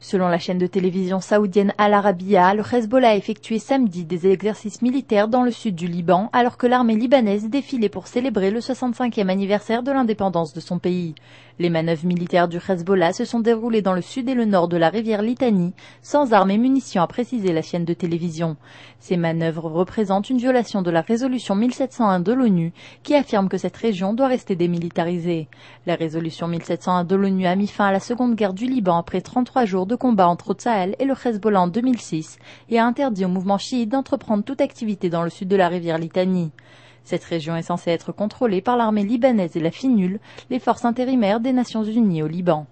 Selon la chaîne de télévision saoudienne Al Arabiya, le Hezbollah a effectué samedi des exercices militaires dans le sud du Liban, alors que l'armée libanaise défilait pour célébrer le 65e anniversaire de l'indépendance de son pays. Les manœuvres militaires du Hezbollah se sont déroulées dans le sud et le nord de la rivière Litanie, sans armes et munitions, a précisé la chaîne de télévision. Ces manœuvres représentent une violation de la résolution 1701 de l'ONU, qui affirme que cette région doit rester démilitarisée. La résolution 1701 de l'ONU a mis fin à la seconde guerre du Liban après 33 jours de combat entre Otsahel et le Hezbollah en 2006 et a interdit au mouvement chiite d'entreprendre toute activité dans le sud de la rivière Litanie. Cette région est censée être contrôlée par l'armée libanaise et la FINUL, les forces intérimaires des Nations Unies au Liban.